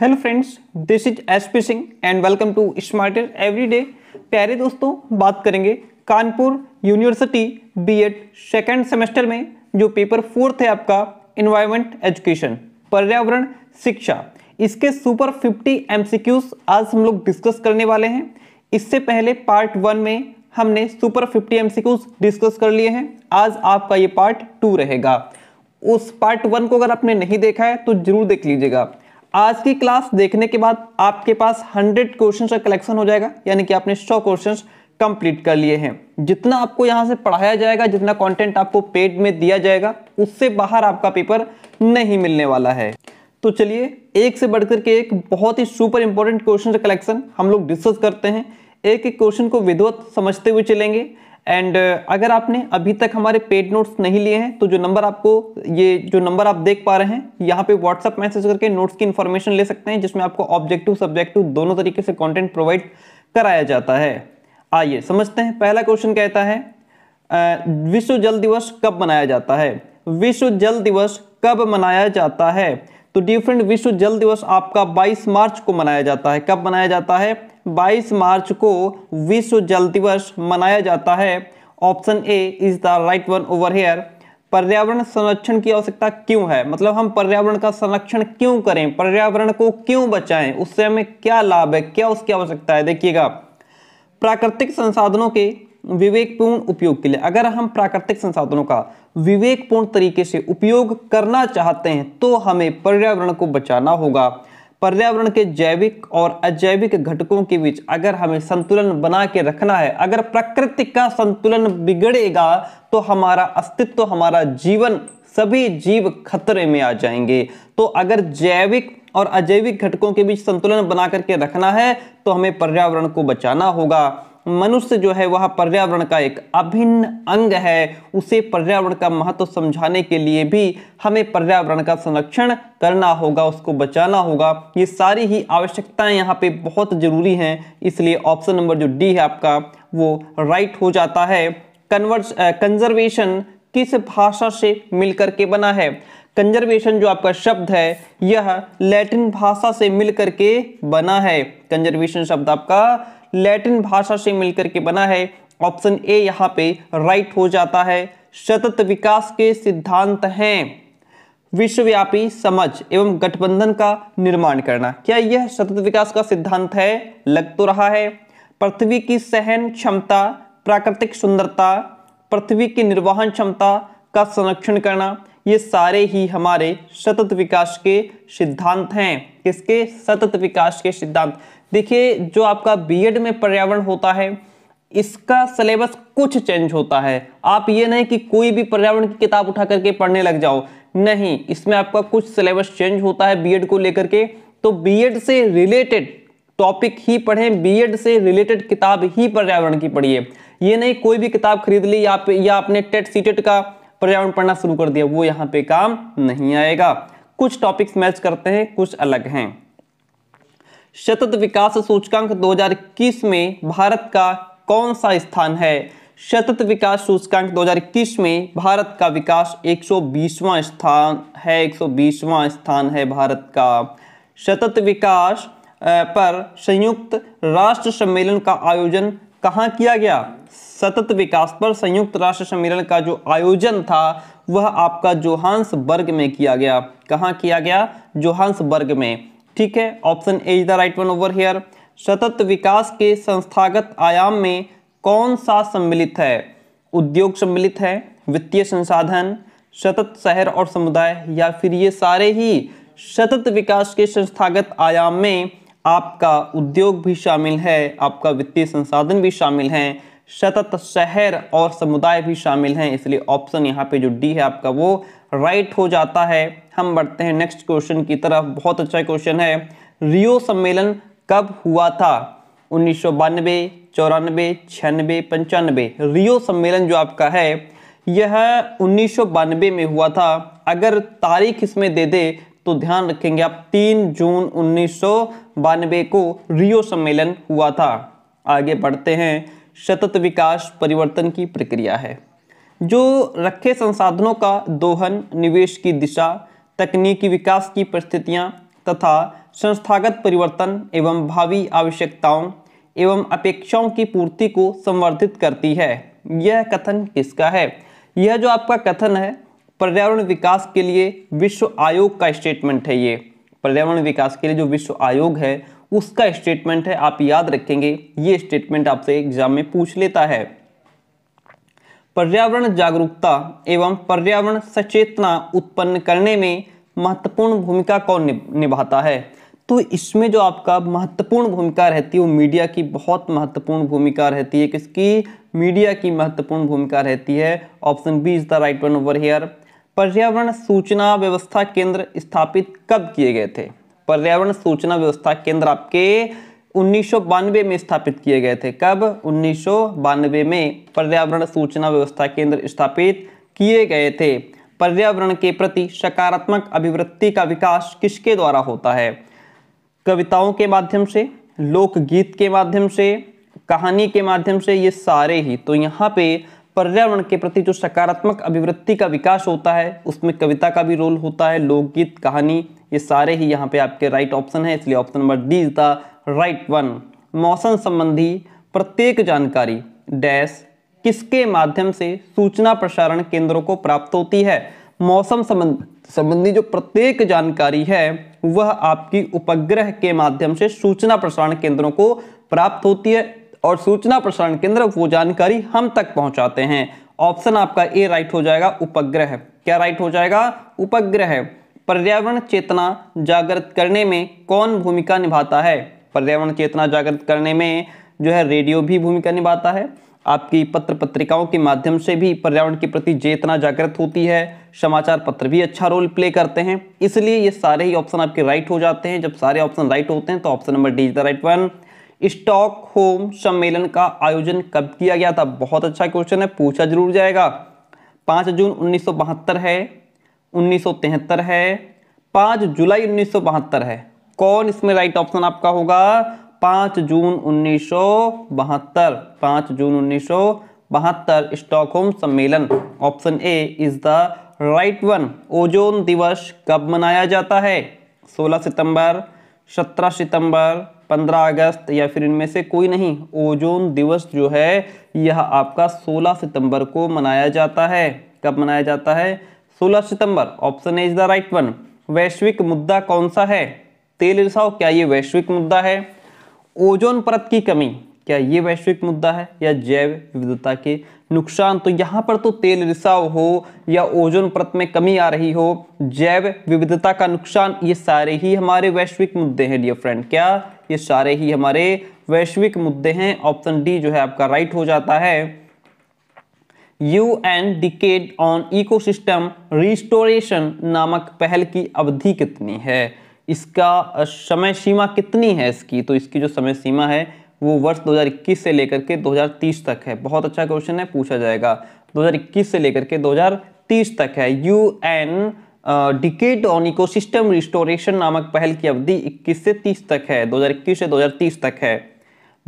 hello friends this is S P Singh and welcome to smarter everyday प्यारे दोस्तों बात करेंगे Kanpur university B Ed second semester में जो पेपर फोर्थ है आपका इन्वायरमेंट एजुकेशन पर्यावरण शिक्षा इसके सुपर 50 एमसीक्यूज आज हम लोग डिस्कस करने वाले हैं इससे पहले पार्ट वन में हमने सुपर 50 एमसीक्यूज डिस्कस कर लिए हैं आज आपका ये पार्ट टू रहेगा उस पार्ट वन को अगर आपने नहीं देखा है तो जरूर देख लीजिएगा आज की क्लास देखने के बाद आपके पास 100 क्वेश्चन का कलेक्शन हो जाएगा यानी कि आपने 100 क्वेश्चन कंप्लीट कर लिए हैं जितना आपको यहां से पढ़ाया जाएगा जितना कंटेंट आपको पेड में दिया जाएगा उससे बाहर आपका पेपर नहीं मिलने वाला है तो चलिए एक से बढ़कर के एक बहुत ही सुपर इंपॉर्टेंट क्वेश्चन का कलेक्शन हम लोग डिस्कस करते हैं एक एक क्वेश्चन को विधवत समझते हुए चलेंगे एंड uh, अगर आपने अभी तक हमारे पेड नोट्स नहीं लिए हैं तो जो नंबर आपको ये जो नंबर आप देख पा रहे हैं यहाँ पे व्हाट्सअप मैसेज करके नोट्स की इन्फॉर्मेशन ले सकते हैं जिसमें आपको ऑब्जेक्टिव सब्जेक्टिव दोनों तरीके से कॉन्टेंट प्रोवाइड कराया जाता है आइए समझते हैं पहला क्वेश्चन कहता है uh, विश्व जल दिवस कब मनाया जाता है विश्व जल दिवस कब मनाया जाता है तो डियर फ्रेंड विश्व जल दिवस आपका 22 मार्च को मनाया जाता है कब मनाया जाता है 22 मार्च को विश्व जल दिवस मनाया जाता है option A is the right one over here पर्यावरण संरक्षण की आवश्यकता क्यों है मतलब हम पर्यावरण का संरक्षण क्यों करें पर्यावरण को क्यों बचाएं उससे हमें क्या लाभ है क्या उसकी आवश्यकता है देखिएगा प्राकृतिक संसाधनों के विवेकपूर्ण उपयोग के लिए अगर हम प्राकृतिक संसाधनों का विवेकपूर्ण तरीके से उपयोग करना चाहते हैं तो हमें पर्यावरण को बचाना होगा पर्यावरण के जैविक और अजैविक घटकों के बीच अगर हमें संतुलन बना के रखना है अगर प्रकृति का संतुलन बिगड़ेगा तो हमारा अस्तित्व हमारा जीवन सभी जीव खतरे में आ जाएंगे तो अगर जैविक और अजैविक घटकों के बीच संतुलन बना करके रखना है तो हमें पर्यावरण को बचाना होगा मनुष्य जो है वह पर्यावरण का एक अभिन्न अंग है उसे पर्यावरण का महत्व समझाने के लिए भी हमें पर्यावरण का संरक्षण करना होगा उसको बचाना होगा ये सारी ही आवश्यकताएं यहाँ पे बहुत ज़रूरी हैं इसलिए ऑप्शन नंबर जो डी है आपका वो राइट हो जाता है कन्वर्स कंजर्वेशन किस भाषा से मिलकर के बना है कंजर्वेशन जो आपका शब्द है यह लैटिन भाषा से मिलकर के बना है कंजर्वेशन शब्द आपका लैटिन भाषा से मिलकर के बना है ऑप्शन ए यहाँ पे राइट हो जाता है सतत विकास के सिद्धांत हैं विश्वव्यापी समझ एवं गठबंधन का निर्माण करना क्या यह सतत विकास का सिद्धांत है लग तो रहा है पृथ्वी की सहन क्षमता प्राकृतिक सुंदरता पृथ्वी की निर्वहन क्षमता का संरक्षण करना ये सारे ही हमारे सतत विकास के सिद्धांत हैं किसके सतत विकास के सिद्धांत देखिए जो आपका बीएड में पर्यावरण होता है इसका सिलेबस कुछ चेंज होता है आप ये नहीं कि कोई भी पर्यावरण की किताब उठा करके पढ़ने लग जाओ नहीं इसमें आपका कुछ सिलेबस चेंज होता है बीएड को लेकर के तो बीएड से रिलेटेड टॉपिक ही पढ़ें बीएड से रिलेटेड किताब ही पर्यावरण की पढ़िए ये नहीं कोई भी किताब खरीद ली या या आपने टेट सीटेट का पर्यावरण पढ़ना शुरू कर दिया वो यहाँ पे काम नहीं आएगा कुछ टॉपिक्स मैच करते हैं कुछ अलग हैं सतत विकास सूचकांक 2021 में भारत का कौन सा स्थान है सतत विकास सूचकांक 2021 में भारत का विकास 120वां स्थान है 120वां स्थान है भारत का सतत विकास पर संयुक्त राष्ट्र सम्मेलन का आयोजन कहाँ किया गया सतत विकास पर संयुक्त राष्ट्र सम्मेलन का जो आयोजन था वह आपका जोहान्सबर्ग में किया गया कहाँ किया गया जोहान्सबर्ग में ठीक है option A is the right one over here सतत विकास के संस्थागत आयाम में कौन सा सम्मिलित है उद्योग सम्मिलित है वित्तीय संसाधन सतत शहर और समुदाय या फिर ये सारे ही सतत विकास के संस्थागत आयाम में आपका उद्योग भी शामिल है आपका वित्तीय संसाधन भी शामिल है सतत शहर और समुदाय भी शामिल हैं इसलिए ऑप्शन यहाँ पे जो डी है आपका वो राइट हो जाता है हम बढ़ते हैं नेक्स्ट क्वेश्चन की तरफ बहुत अच्छा क्वेश्चन है रियो सम्मेलन कब हुआ था उन्नीस सौ बानवे चौरानवे छियानवे पंचानवे रियो सम्मेलन जो आपका है यह उन्नीस सौ बानवे में हुआ था अगर तारीख इसमें दे दे तो ध्यान रखेंगे आप तीन जून उन्नीस सौ बानवे को रियो सम्मेलन हुआ था आगे बढ़ते हैं सतत विकास परिवर्तन की प्रक्रिया है जो रखे संसाधनों का दोहन निवेश की दिशा तकनीकी विकास की परिस्थितियाँ तथा संस्थागत परिवर्तन एवं भावी आवश्यकताओं एवं अपेक्षाओं की पूर्ति को संवर्धित करती है यह कथन किसका है यह जो आपका कथन है पर्यावरण विकास के लिए विश्व आयोग का स्टेटमेंट है ये पर्यावरण विकास के लिए जो विश्व आयोग है उसका स्टेटमेंट है आप याद रखेंगे ये स्टेटमेंट आपसे एग्जाम में पूछ लेता है पर्यावरण जागरूकता एवं पर्यावरण सचेतना उत्पन्न करने में महत्वपूर्ण भूमिका कौन निभाता है तो इसमें जो आपका महत्वपूर्ण भूमिका रहती है वो मीडिया की बहुत महत्वपूर्ण भूमिका रहती है किसकी मीडिया की महत्वपूर्ण भूमिका रहती है option B is the right one over here पर्यावरण सूचना व्यवस्था केंद्र स्थापित कब किए गए थे पर्यावरण सूचना व्यवस्था केंद्र आपके उन्नीस में स्थापित किए गए थे कब उन्नीस में पर्यावरण सूचना व्यवस्था केंद्र स्थापित किए गए थे पर्यावरण के प्रति सकारात्मक अभिवृत्ति का विकास किसके द्वारा होता है कविताओं के माध्यम से लोकगीत के माध्यम से कहानी के माध्यम से ये सारे ही तो यहाँ पे पर्यावरण के प्रति जो सकारात्मक अभिवृत्ति का विकास होता है उसमें कविता का भी रोल होता है लोकगीत कहानी ये सारे ही यहाँ पे आपके राइट ऑप्शन है इसलिए option number D is the right one मौसम संबंधी प्रत्येक जानकारी डैश किसके माध्यम से सूचना प्रसारण केंद्रों को प्राप्त होती है मौसम संबंधी जो प्रत्येक जानकारी है वह आपकी उपग्रह के माध्यम से सूचना प्रसारण केंद्रों को प्राप्त होती है और सूचना प्रसारण केंद्र वो जानकारी हम तक पहुंचाते हैं ऑप्शन आपका ए राइट हो जाएगा उपग्रह क्या राइट हो जाएगा उपग्रह पर्यावरण चेतना जागृत करने में कौन भूमिका निभाता है पर्यावरण चेतना जागृत करने में जो है रेडियो भी भूमिका निभाता है आपकी पत्र पत्रिकाओं के माध्यम से भी पर्यावरण के प्रति चेतना जागृत होती है समाचार पत्र भी अच्छा रोल प्ले करते हैं इसलिए ये सारे ही ऑप्शन आपके राइट हो जाते हैं जब सारे ऑप्शन राइट होते हैं तो option number D is the right one Stockholm सम्मेलन का आयोजन कब किया गया था बहुत अच्छा क्वेश्चन है पूछा जरूर जाएगा पाँच जून उन्नीस है उन्नीस है पाँच जुलाई उन्नीस है कौन इसमें राइट ऑप्शन आपका होगा पाँच जून उन्नीस पांच जून उन्नीस बहत्तर स्टॉकहोम सम्मेलन option A is the right one ozone दिवस कब मनाया जाता है 16 सितंबर सत्रह सितंबर 15 अगस्त या फिर इनमें से कोई नहीं ओजोन दिवस जो है यह आपका 16 सितंबर को मनाया जाता है कब मनाया जाता है 16 सितंबर option A is the right one वैश्विक मुद्दा कौन सा है तेल रिसाव क्या ये वैश्विक मुद्दा है ओजोन परत की कमी क्या ये वैश्विक मुद्दा है या जैव विविधता के नुकसान तो यहाँ पर तो तेल रिसाव हो या ओजोन परत में कमी आ रही हो जैव विविधता का नुकसान ये सारे ही हमारे वैश्विक मुद्दे हैं डियर फ्रेंड क्या ये सारे ही हमारे वैश्विक मुद्दे हैं ऑप्शन डी जो है आपका राइट हो जाता है U N decade on ecosystem restoration नामक पहल की अवधि कितनी है इसका समय सीमा कितनी है इसकी तो इसकी जो समय सीमा है वो वर्ष 2021 से लेकर के 2030 तक है बहुत अच्छा क्वेश्चन है पूछा जाएगा 2021 से लेकर के 2030 तक है U N decade on ecosystem restoration नामक पहल की अवधि 21 से 30 तक है 2021 से 2030 तक है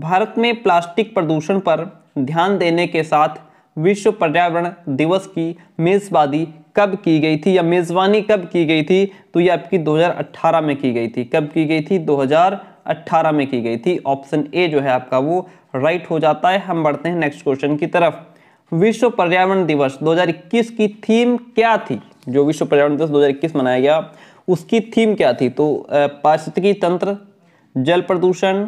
भारत में प्लास्टिक प्रदूषण पर ध्यान देने के साथ विश्व पर्यावरण दिवस की मेज़बानी कब की गई थी या मेज़बानी कब की गई थी तो ये आपकी 2018 में की गई थी कब की गई थी 2018 में की गई थी ऑप्शन ए जो है आपका वो राइट हो जाता है हम बढ़ते हैं नेक्स्ट क्वेश्चन की तरफ विश्व पर्यावरण दिवस 2021 की थीम क्या थी जो विश्व पर्यावरण दिवस 2021 मनाया गया उसकी थीम क्या थी तो पारिस्थितिकी तंत्र जल प्रदूषण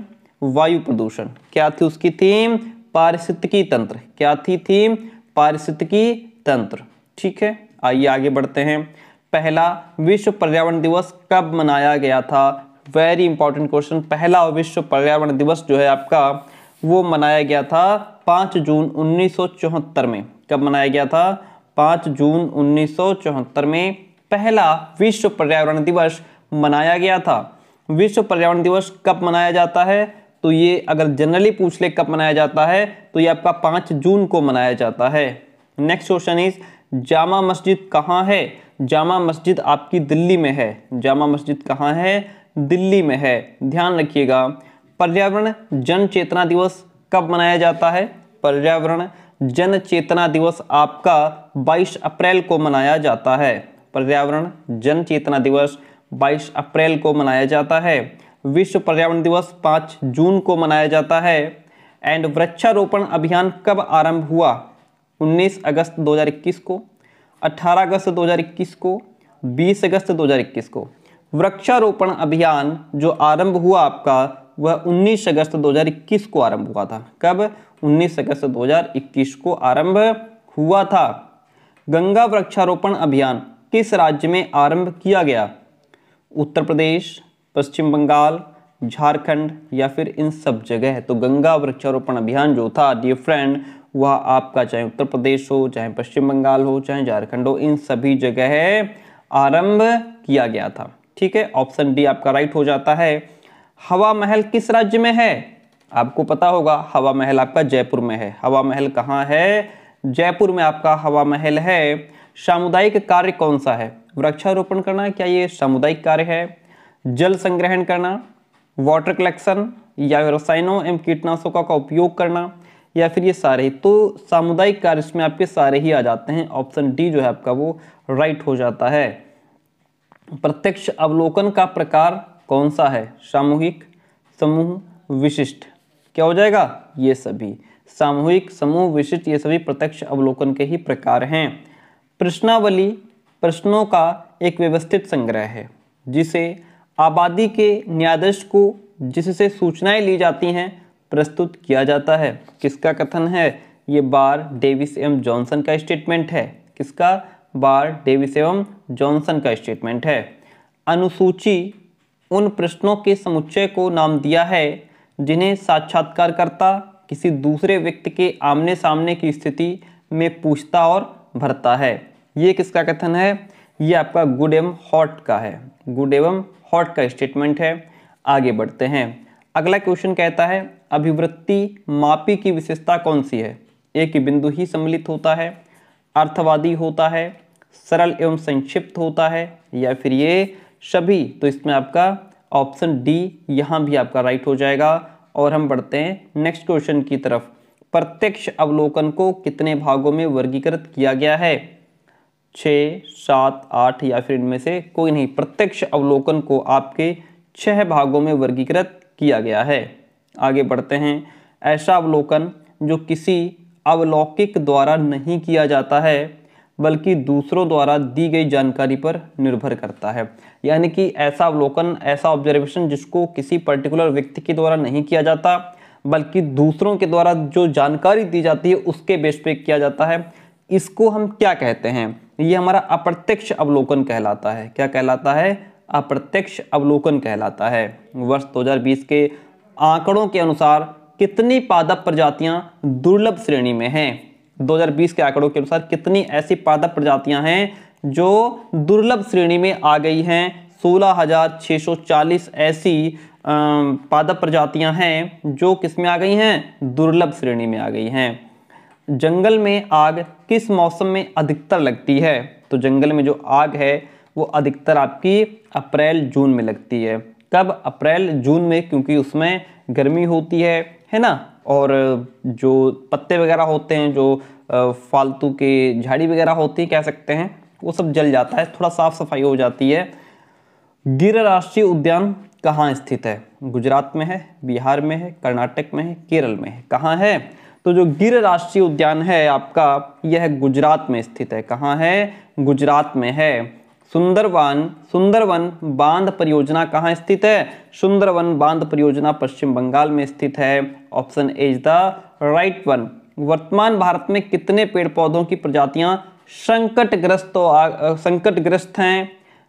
वायु प्रदूषण क्या थी उसकी थीम पारिस्थितिकी तंत्र क्या थी थीम पारिस्थितिकी तंत्र ठीक है आइए आगे बढ़ते हैं पहला विश्व पर्यावरण दिवस कब मनाया गया था वेरी इंपॉर्टेंट क्वेश्चन पहला विश्व पर्यावरण दिवस जो है आपका वो मनाया गया था पाँच जून उन्नीस में कब मनाया गया था पाँच जून उन्नीस में पहला विश्व पर्यावरण दिवस मनाया गया था विश्व पर्यावरण दिवस कब मनाया जाता है तो ये अगर जनरली पूछ ले कब मनाया जाता है तो ये आपका पाँच जून को मनाया जाता है नेक्स्ट क्वेश्चन इज जामा मस्जिद कहाँ है जामा मस्जिद आपकी दिल्ली में है जामा मस्जिद कहाँ है दिल्ली में है ध्यान रखिएगा पर्यावरण जन चेतना दिवस कब मनाया जाता है पर्यावरण जन चेतना दिवस आपका 22 अप्रैल को मनाया जाता है पर्यावरण जन चेतना दिवस 22 अप्रैल को मनाया जाता है विश्व पर्यावरण दिवस 5 जून को मनाया जाता है एंड वृक्षारोपण अभियान कब आरंभ हुआ 19 अगस्त 2021 को 18 अगस्त 2021 को 20 अगस्त 2021 को वृक्षारोपण अभियान जो आरंभ हुआ आपका वह 19 अगस्त 2021 को आरंभ हुआ था कब 19 अगस्त 2021 को आरंभ हुआ था गंगा वृक्षारोपण अभियान किस राज्य में आरंभ किया गया उत्तर प्रदेश पश्चिम बंगाल झारखंड या फिर इन सब जगह तो गंगा वृक्षारोपण अभियान जो था डियर फ्रेंड वह आपका चाहे उत्तर प्रदेश हो चाहे पश्चिम बंगाल हो चाहे झारखंड हो इन सभी जगह आरंभ किया गया था ठीक है ऑप्शन डी आपका राइट हो जाता है हवा महल किस राज्य में है आपको पता होगा हवा महल आपका जयपुर में है हवा महल कहाँ है जयपुर में आपका हवा महल है सामुदायिक कार्य कौन सा है वृक्षारोपण करना क्या ये सामुदायिक कार्य है जल संग्रहण करना वाटर कलेक्शन या रसायनों एवं कीटनाशकों का उपयोग करना या फिर ये सारे तो सामुदायिक कार्य इसमें आपके सारे ही आ जाते हैं ऑप्शन डी जो है आपका वो राइट हो जाता है प्रत्यक्ष अवलोकन का प्रकार कौन सा है सामूहिक समूह विशिष्ट क्या हो जाएगा ये सभी सामूहिक समूह विशिष्ट ये सभी प्रत्यक्ष अवलोकन के ही प्रकार हैं प्रश्नावली प्रश्नों का एक व्यवस्थित संग्रह है जिसे आबादी के न्यायाधीश को जिससे सूचनाएं ली जाती हैं प्रस्तुत किया जाता है किसका कथन है ये बार डेविस एम जॉनसन का स्टेटमेंट है किसका बार डेविस एवं जॉनसन का स्टेटमेंट है अनुसूची उन प्रश्नों के समुच्चय को नाम दिया है जिन्हें साक्षात्कारकर्ता किसी दूसरे व्यक्ति के आमने सामने की स्थिति में पूछता और भरता है ये किसका कथन है ये आपका गुड एवं हॉट का है गुड एवं हॉट का स्टेटमेंट है आगे बढ़ते हैं अगला क्वेश्चन कहता है अभिवृत्ति मापी की विशेषता कौन सी है एक बिंदु ही सम्मिलित होता है अर्थवादी होता है सरल एवं संक्षिप्त होता है या फिर ये सभी तो इसमें आपका ऑप्शन डी यहाँ भी आपका राइट हो जाएगा और हम बढ़ते हैं नेक्स्ट क्वेश्चन की तरफ प्रत्यक्ष अवलोकन को कितने भागों में वर्गीकृत किया गया है छः सात आठ या फिर इनमें से कोई नहीं प्रत्यक्ष अवलोकन को आपके छह भागों में वर्गीकृत किया गया है आगे बढ़ते हैं ऐसा अवलोकन जो किसी अवलौकिक द्वारा नहीं किया जाता है बल्कि दूसरों द्वारा दी गई जानकारी पर निर्भर करता है यानी कि ऐसा अवलोकन ऐसा ऑब्जर्वेशन जिसको किसी पर्टिकुलर व्यक्ति के द्वारा नहीं किया जाता बल्कि दूसरों के द्वारा जो जानकारी दी जाती है उसके बेस पे किया जाता है इसको हम क्या कहते हैं ये हमारा अप्रत्यक्ष अवलोकन कहलाता है क्या कहलाता है अप्रत्यक्ष अवलोकन कहलाता है वर्ष 2020 के आंकड़ों के अनुसार कितनी पादप प्रजातियां दुर्लभ श्रेणी में हैं 2020 के आंकड़ों के अनुसार कितनी ऐसी पादप प्रजातियां हैं जो दुर्लभ श्रेणी में आ गई हैं 16,640 ऐसी पादप प्रजातियां हैं जो किस में आ गई हैं दुर्लभ श्रेणी में आ गई हैं जंगल में आग किस मौसम में अधिकतर लगती है तो जंगल में जो आग है वो अधिकतर आपकी अप्रैल जून में लगती है कब अप्रैल जून में क्योंकि उसमें गर्मी होती है है ना और जो पत्ते वगैरह होते हैं जो फालतू के झाड़ी वगैरह होती कह सकते हैं वो सब जल जाता है थोड़ा साफ़ सफाई हो जाती है गिर राष्ट्रीय उद्यान कहाँ स्थित है गुजरात में है बिहार में है कर्नाटक में है केरल में है कहाँ है तो जो गिर राष्ट्रीय उद्यान है आपका यह गुजरात में स्थित है कहाँ है गुजरात में है सुंदरवन सुंदरवन बांध परियोजना कहाँ स्थित है सुंदरवन बांध परियोजना पश्चिम बंगाल में स्थित है option A is the right one वर्तमान भारत में कितने पेड़ पौधों की प्रजातियां संकटग्रस्त संकटग्रस्त हैं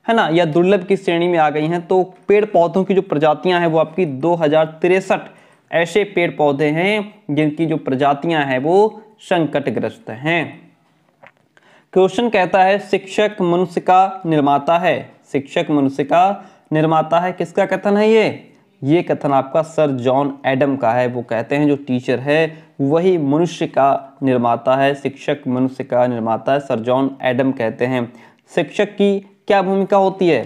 है ना या दुर्लभ की श्रेणी में आ गई हैं तो पेड़ पौधों की जो प्रजातियां हैं वो आपकी दो ऐसे पेड़ पौधे हैं जिनकी जो प्रजातियां हैं वो संकटग्रस्त हैं क्वेश्चन कहता है शिक्षक मनुष्य का निर्माता है शिक्षक मनुष्य का निर्माता है किसका कथन है ये ये कथन आपका सर जॉन एडम का है वो कहते हैं जो टीचर है वही मनुष्य का निर्माता है शिक्षक मनुष्य का निर्माता है सर जॉन एडम कहते हैं शिक्षक की क्या भूमिका होती है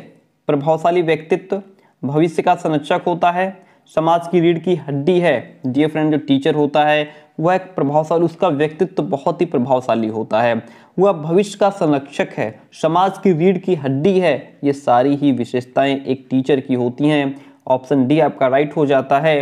प्रभावशाली व्यक्तित्व भविष्य का संरक्षक होता है समाज की रीढ़ की हड्डी है डियर फ्रेंड जो टीचर होता है वह एक प्रभावशाली उसका व्यक्तित्व बहुत ही प्रभावशाली होता है वह भविष्य का संरक्षक है समाज की रीढ़ की हड्डी है ये सारी ही विशेषताएं एक टीचर की होती हैं ऑप्शन डी आपका राइट हो जाता है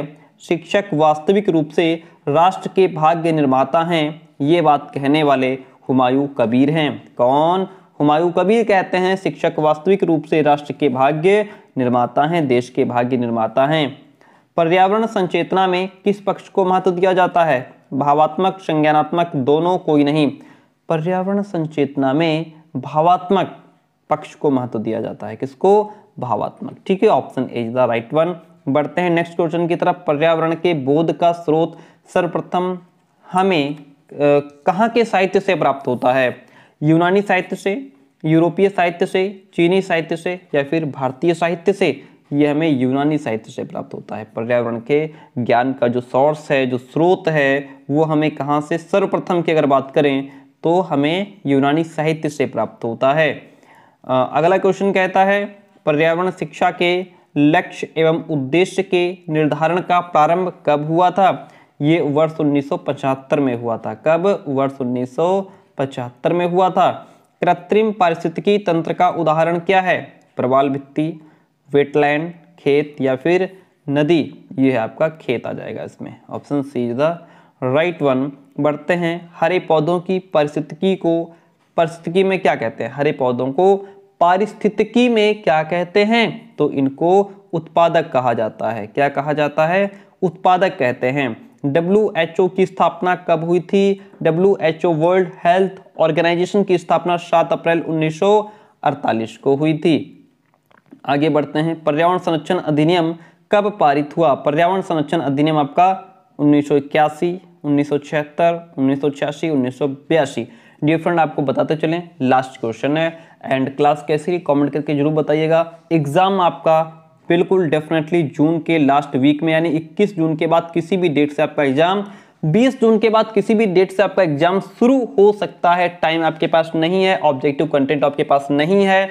शिक्षक वास्तविक रूप से राष्ट्र के भाग्य निर्माता हैं ये बात कहने वाले हुमायूं कबीर हैं कौन हुमायूं कबीर कहते हैं शिक्षक वास्तविक रूप से राष्ट्र के भाग्य निर्माता हैं देश के भाग्य निर्माता हैं पर्यावरण संचेतना में किस पक्ष को महत्व दिया जाता है भावात्मक संज्ञानात्मक दोनों कोई नहीं पर्यावरण संचेतना में भावात्मक पक्ष को महत्व दिया जाता है किसको भावात्मक ठीक है option A is the right one बढ़ते हैं नेक्स्ट क्वेश्चन की तरफ पर्यावरण के बोध का स्रोत सर्वप्रथम हमें कहाँ के साहित्य से प्राप्त होता है यूनानी साहित्य से यूरोपीय साहित्य से चीनी साहित्य से या फिर भारतीय साहित्य से ये हमें यूनानी साहित्य से प्राप्त होता है पर्यावरण के ज्ञान का जो सोर्स है जो स्रोत है वो हमें कहाँ से सर्वप्रथम की अगर बात करें तो हमें यूनानी साहित्य से प्राप्त होता है अगला क्वेश्चन कहता है पर्यावरण शिक्षा के लक्ष्य एवं उद्देश्य के निर्धारण का प्रारंभ कब हुआ था ये वर्ष उन्नीस में हुआ था कब वर्ष उन्नीस में हुआ था कृत्रिम पारिस्थितिकी तंत्र का उदाहरण क्या है प्रवाल भित्ति वेटलैंड खेत या फिर नदी ये है आपका खेत आ जाएगा इसमें option C is the right one बढ़ते हैं हरे पौधों की परिस्थितिकी को परिस्थितिकी में क्या कहते हैं हरे पौधों को पारिस्थितिकी में क्या कहते हैं तो इनको उत्पादक कहा जाता है क्या कहा जाता है उत्पादक कहते हैं डब्ल्यू की स्थापना कब हुई थी डब्ल्यू वर्ल्ड हेल्थ ऑर्गेनाइजेशन की स्थापना 7 अप्रैल 1948 को हुई थी आगे बढ़ते हैं पर्यावरण संरक्षण अधिनियम कब पारित हुआ पर्यावरण संरक्षण अधिनियम आपका उन्नीस छियासी उन्नीस सौ बयासी डियर फ्रेंड आपको बताते चलें लास्ट क्वेश्चन है एंड क्लास कैसी रही कमेंट करके जरूर बताइएगा एग्जाम आपका बिल्कुल डेफिनेटली जून के लास्ट वीक में यानी 21 जून के बाद किसी भी डेट से आपका एग्जाम 20 जून के बाद किसी भी डेट से आपका एग्जाम शुरू हो सकता है टाइम आपके पास नहीं है ऑब्जेक्टिव कंटेंट आपके पास नहीं है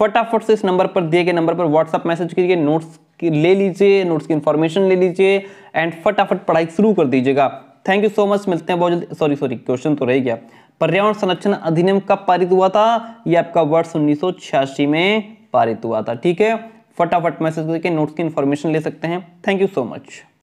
फटाफट से इस नंबर पर दिए गए नंबर पर व्हाट्सअप मैसेज कीजिए नोट्स की ले लीजिए नोट्स की इन्फॉर्मेशन ले लीजिए एंड फटाफट पढ़ाई शुरू कर दीजिएगा थैंक यू सो मच मिलते हैं बहुत जल्दी सॉरी सॉरी क्वेश्चन तो रह गया पर्यावरण संरक्षण अधिनियम कब पारित हुआ था यह आपका वर्ष उन्नीस में पारित हुआ था ठीक है फटाफट मैसेज करके नोट्स की इन्फॉर्मेशन ले सकते हैं थैंक यू सो मच